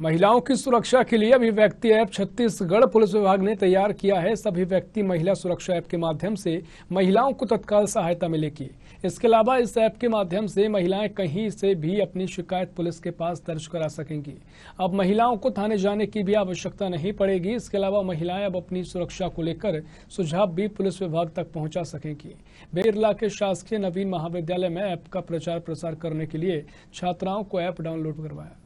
महिलाओं की सुरक्षा के लिए अभिव्यक्ति ऐप छत्तीसगढ़ पुलिस विभाग ने तैयार किया है सभी व्यक्ति महिला सुरक्षा ऐप के माध्यम से महिलाओं को तत्काल सहायता मिलेगी इसके अलावा इस ऐप के माध्यम से महिलाएं कहीं से भी अपनी शिकायत पुलिस के पास दर्ज करा सकेंगी अब महिलाओं को थाने जाने की भी आवश्यकता नहीं पड़ेगी इसके अलावा महिलाएं अब अपनी सुरक्षा को लेकर सुझाव भी पुलिस विभाग तक पहुंचा सकेंगी बेरला के शासकीय नवीन महाविद्यालय में ऐप का प्रचार प्रसार करने के लिए छात्राओं को ऐप डाउनलोड करवाया